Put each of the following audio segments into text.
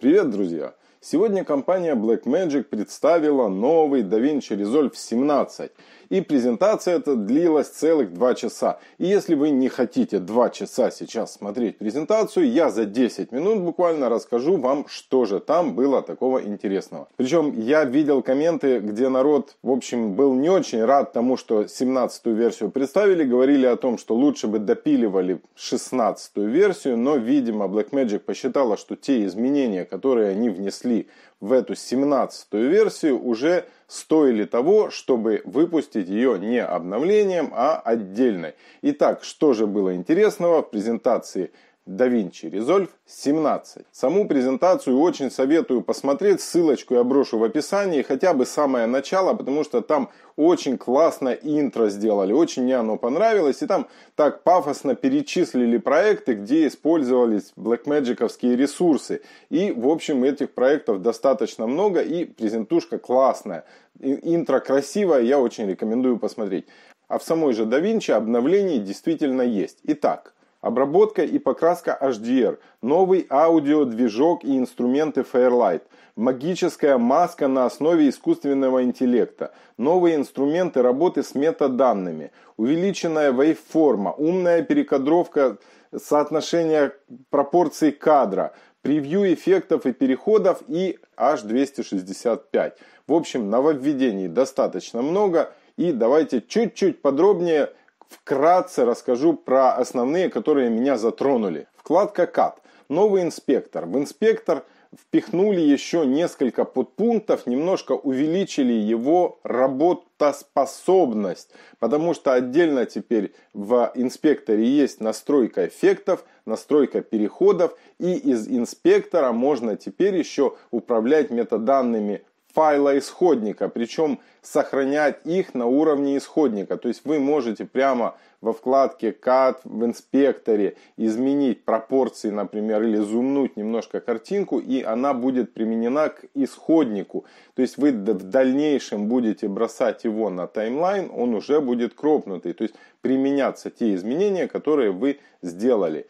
Привет, друзья! Сегодня компания Blackmagic представила новый DaVinci Resolve 17. И презентация эта длилась целых 2 часа. И если вы не хотите 2 часа сейчас смотреть презентацию, я за 10 минут буквально расскажу вам, что же там было такого интересного. Причем я видел комменты, где народ, в общем, был не очень рад тому, что 17-ю версию представили. Говорили о том, что лучше бы допиливали 16-ю версию, но, видимо, Blackmagic посчитала, что те изменения, которые они внесли внесли в эту 17-ю версию, уже стоили того, чтобы выпустить ее не обновлением, а отдельной. Итак, что же было интересного в презентации DaVinci Resolve 17. Саму презентацию очень советую посмотреть, ссылочку я брошу в описании, хотя бы самое начало, потому что там очень классно интро сделали, очень мне оно понравилось, и там так пафосно перечислили проекты, где использовались блэкмэджиковские ресурсы. И, в общем, этих проектов достаточно много, и презентушка классная. Интро красивое, я очень рекомендую посмотреть. А в самой же DaVinci обновлений действительно есть. Итак, Обработка и покраска HDR, новый аудиодвижок и инструменты Fairlight, магическая маска на основе искусственного интеллекта, новые инструменты работы с метаданными, увеличенная вейв умная перекадровка соотношения пропорций кадра, превью эффектов и переходов и H265. В общем, нововведений достаточно много. И давайте чуть-чуть подробнее – вкратце расскажу про основные, которые меня затронули. Вкладка «Кат». Новый инспектор. В инспектор впихнули еще несколько подпунктов, немножко увеличили его работоспособность, потому что отдельно теперь в инспекторе есть настройка эффектов, настройка переходов, и из инспектора можно теперь еще управлять метаданными файла исходника, причем сохранять их на уровне исходника. То есть вы можете прямо во вкладке CAD в инспекторе изменить пропорции, например, или зумнуть немножко картинку, и она будет применена к исходнику. То есть вы в дальнейшем будете бросать его на таймлайн, он уже будет кропнутый. То есть применятся те изменения, которые вы сделали.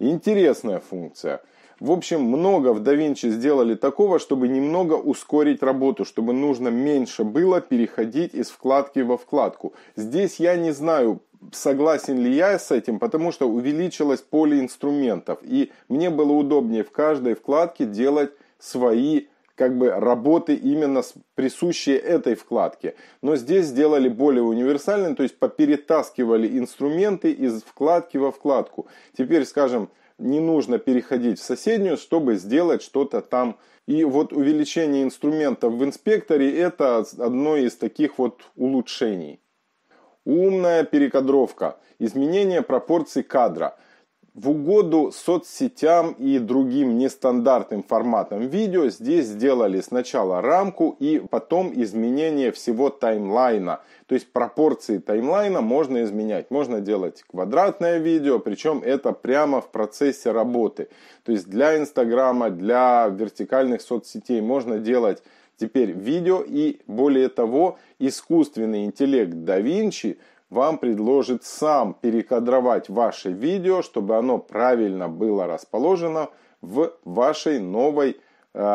Интересная функция – в общем, много в DaVinci сделали такого, чтобы немного ускорить работу, чтобы нужно меньше было переходить из вкладки во вкладку. Здесь я не знаю, согласен ли я с этим, потому что увеличилось поле инструментов. И мне было удобнее в каждой вкладке делать свои как бы работы именно присущие этой вкладке. Но здесь сделали более универсальным, то есть поперетаскивали инструменты из вкладки во вкладку. Теперь, скажем, не нужно переходить в соседнюю, чтобы сделать что-то там. И вот увеличение инструментов в инспекторе это одно из таких вот улучшений. Умная перекадровка, изменение пропорций кадра – в угоду соцсетям и другим нестандартным форматам видео здесь сделали сначала рамку и потом изменение всего таймлайна. То есть пропорции таймлайна можно изменять. Можно делать квадратное видео, причем это прямо в процессе работы. То есть для Инстаграма, для вертикальных соцсетей можно делать теперь видео и более того искусственный интеллект да вам предложит сам перекадровать ваше видео, чтобы оно правильно было расположено в вашей новой э,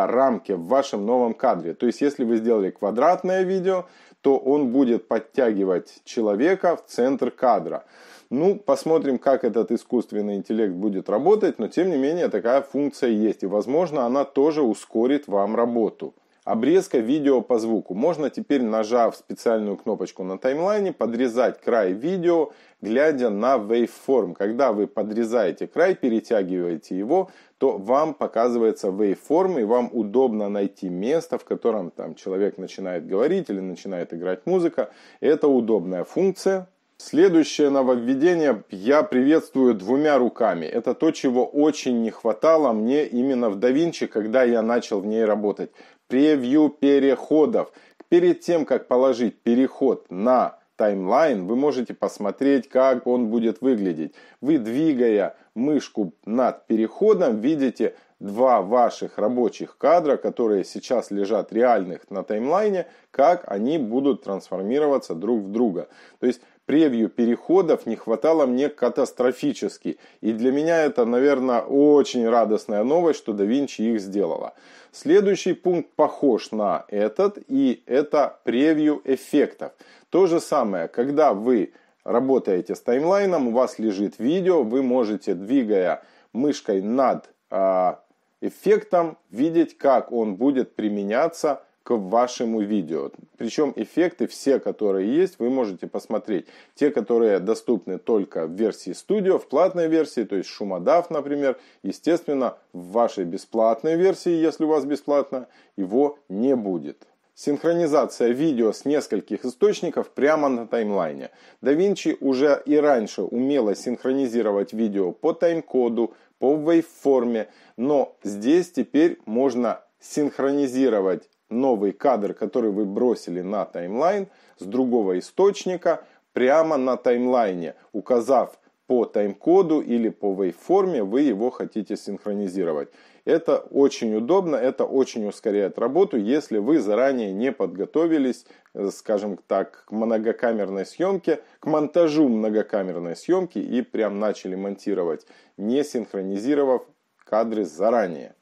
рамке, в вашем новом кадре. То есть, если вы сделали квадратное видео, то он будет подтягивать человека в центр кадра. Ну, посмотрим, как этот искусственный интеллект будет работать, но тем не менее такая функция есть, и возможно она тоже ускорит вам работу. Обрезка видео по звуку. Можно теперь, нажав специальную кнопочку на таймлайне, подрезать край видео, глядя на waveform. Когда вы подрезаете край, перетягиваете его, то вам показывается waveform, и вам удобно найти место, в котором там человек начинает говорить или начинает играть музыка. Это удобная функция, Следующее нововведение я приветствую двумя руками. Это то, чего очень не хватало мне именно в DaVinci, когда я начал в ней работать превью переходов. Перед тем, как положить переход на таймлайн, вы можете посмотреть, как он будет выглядеть. Вы, двигая мышку над переходом, видите два ваших рабочих кадра, которые сейчас лежат реальных на таймлайне, как они будут трансформироваться друг в друга. То есть превью переходов не хватало мне катастрофически. И для меня это, наверное, очень радостная новость, что Da их сделала. Следующий пункт похож на этот, и это превью эффектов. То же самое, когда вы работаете с таймлайном, у вас лежит видео, вы можете, двигая мышкой над а, эффектом видеть, как он будет применяться к вашему видео. Причем эффекты все, которые есть, вы можете посмотреть. Те, которые доступны только в версии Studio, в платной версии, то есть шумодав, например. Естественно, в вашей бесплатной версии, если у вас бесплатно, его не будет. Синхронизация видео с нескольких источников прямо на таймлайне. DaVinci уже и раньше умело синхронизировать видео по тайм-коду, по вейформе. Но здесь теперь можно синхронизировать новый кадр, который вы бросили на таймлайн с другого источника прямо на таймлайне, указав по тайм-коду или по вейформе вы его хотите синхронизировать. Это очень удобно, это очень ускоряет работу, если вы заранее не подготовились, э, скажем так, к многокамерной съемке, к монтажу многокамерной съемки и прям начали монтировать, не синхронизировав кадры заранее.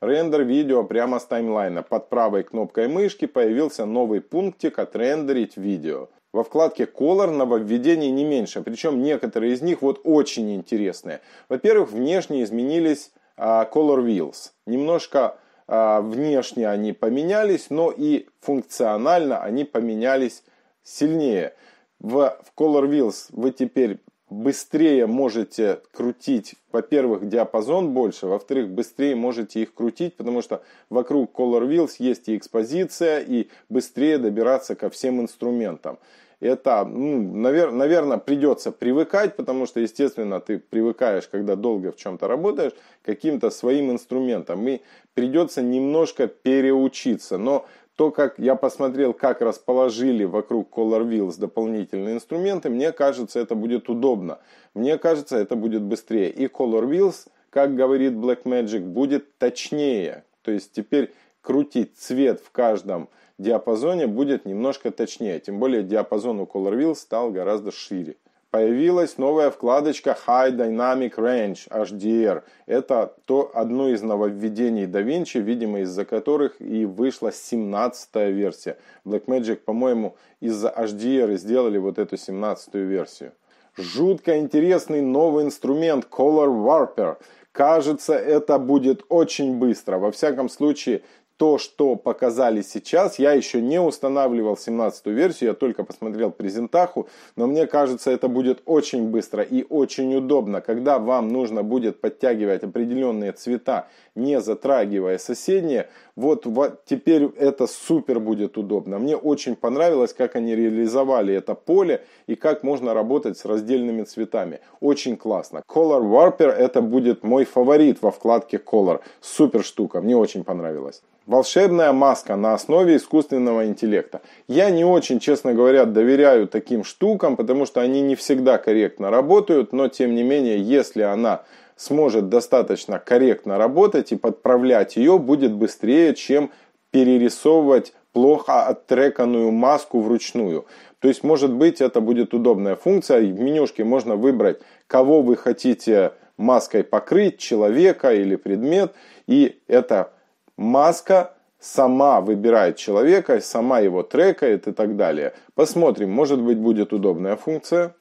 Рендер видео прямо с таймлайна. Под правой кнопкой мышки появился новый пунктик «Отрендерить видео». Во вкладке Color нововведений не меньше, причем некоторые из них вот очень интересные. Во-первых, внешне изменились а, Color Wheels. Немножко а, внешне они поменялись, но и функционально они поменялись сильнее. В, Color Wheels вы теперь быстрее можете крутить, во-первых, диапазон больше, во-вторых, быстрее можете их крутить, потому что вокруг Color Wheels есть и экспозиция, и быстрее добираться ко всем инструментам. Это, ну, навер- наверное, придется привыкать, потому что, естественно, ты привыкаешь, когда долго в чем-то работаешь, каким-то своим инструментом. И придется немножко переучиться. Но то, как я посмотрел, как расположили вокруг Color Wheels дополнительные инструменты, мне кажется, это будет удобно. Мне кажется, это будет быстрее. И Color Wheels, как говорит Blackmagic, будет точнее. То есть теперь крутить цвет в каждом диапазоне будет немножко точнее. Тем более диапазон у Color Wheels стал гораздо шире появилась новая вкладочка High Dynamic Range HDR. Это то, одно из нововведений DaVinci, видимо, из-за которых и вышла 17-я версия. Blackmagic, по-моему, из-за HDR сделали вот эту 17-ю версию. Жутко интересный новый инструмент Color Warper. Кажется, это будет очень быстро. Во всяком случае, то, что показали сейчас, я еще не устанавливал 17-ю версию, я только посмотрел презентаху, но мне кажется, это будет очень быстро и очень удобно, когда вам нужно будет подтягивать определенные цвета, не затрагивая соседние, вот, вот теперь это супер будет удобно. Мне очень понравилось, как они реализовали это поле и как можно работать с раздельными цветами. Очень классно. Color Warper это будет мой фаворит во вкладке Color. Супер штука, мне очень понравилось. Волшебная маска на основе искусственного интеллекта. Я не очень, честно говоря, доверяю таким штукам, потому что они не всегда корректно работают, но тем не менее, если она сможет достаточно корректно работать и подправлять ее, будет быстрее, чем перерисовывать плохо оттреканную маску вручную. То есть, может быть, это будет удобная функция. В менюшке можно выбрать, кого вы хотите маской покрыть, человека или предмет, и это Маска сама выбирает человека, сама его трекает и так далее. Посмотрим, может быть будет удобная функция.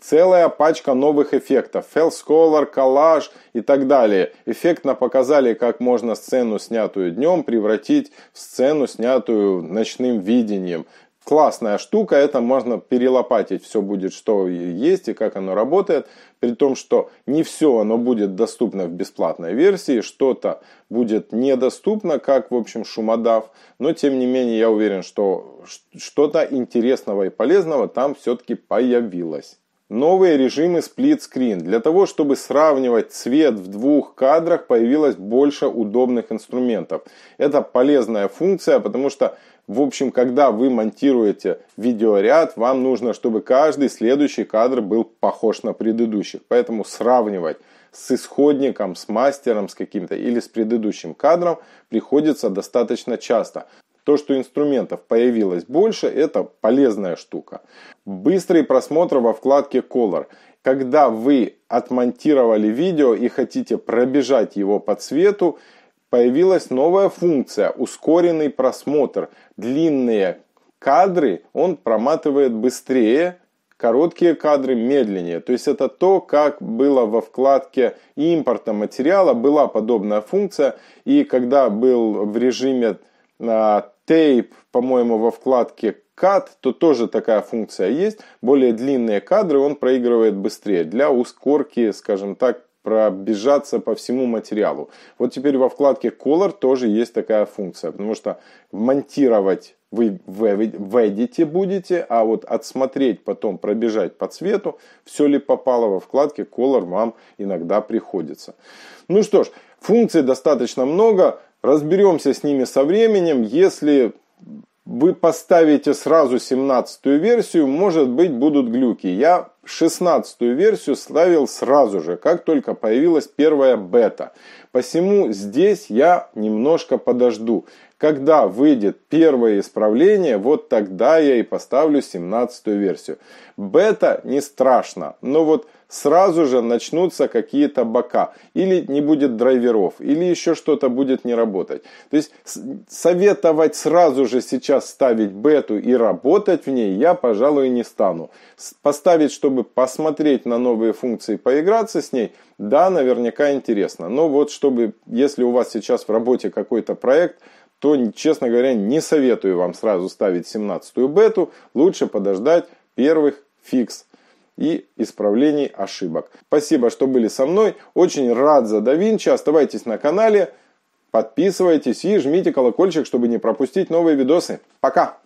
Целая пачка новых эффектов. Fell коллаж и так далее. Эффектно показали, как можно сцену, снятую днем, превратить в сцену, снятую ночным видением классная штука, это можно перелопатить, все будет, что есть и как оно работает, при том, что не все оно будет доступно в бесплатной версии, что-то будет недоступно, как, в общем, шумодав, но, тем не менее, я уверен, что что-то интересного и полезного там все-таки появилось. Новые режимы сплит-скрин. Для того, чтобы сравнивать цвет в двух кадрах, появилось больше удобных инструментов. Это полезная функция, потому что в общем, когда вы монтируете видеоряд, вам нужно, чтобы каждый следующий кадр был похож на предыдущих. Поэтому сравнивать с исходником, с мастером, с каким-то или с предыдущим кадром приходится достаточно часто. То, что инструментов появилось больше, это полезная штука. Быстрый просмотр во вкладке Color. Когда вы отмонтировали видео и хотите пробежать его по цвету, появилась новая функция – ускоренный просмотр. Длинные кадры он проматывает быстрее, короткие кадры медленнее. То есть это то, как было во вкладке импорта материала, была подобная функция. И когда был в режиме тейп, а, по-моему, во вкладке кат то тоже такая функция есть. Более длинные кадры он проигрывает быстрее для ускорки, скажем так, пробежаться по всему материалу. Вот теперь во вкладке Color тоже есть такая функция, потому что монтировать вы в Edit будете, а вот отсмотреть потом, пробежать по цвету, все ли попало во вкладке Color вам иногда приходится. Ну что ж, функций достаточно много, разберемся с ними со временем. Если вы поставите сразу 17 версию, может быть будут глюки. Я 16-ю версию ставил сразу же, как только появилась первая бета. Посему здесь я немножко подожду. Когда выйдет первое исправление, вот тогда я и поставлю 17-ю версию. Бета не страшно, но вот сразу же начнутся какие-то бока. Или не будет драйверов, или еще что-то будет не работать. То есть советовать сразу же сейчас ставить бету и работать в ней я, пожалуй, не стану. Поставить, чтобы посмотреть на новые функции, поиграться с ней, да, наверняка интересно. Но вот чтобы, если у вас сейчас в работе какой-то проект, то, честно говоря, не советую вам сразу ставить 17-ю бету. Лучше подождать первых фикс и исправлении ошибок. Спасибо, что были со мной. Очень рад за да Оставайтесь на канале, подписывайтесь и жмите колокольчик, чтобы не пропустить новые видосы. Пока!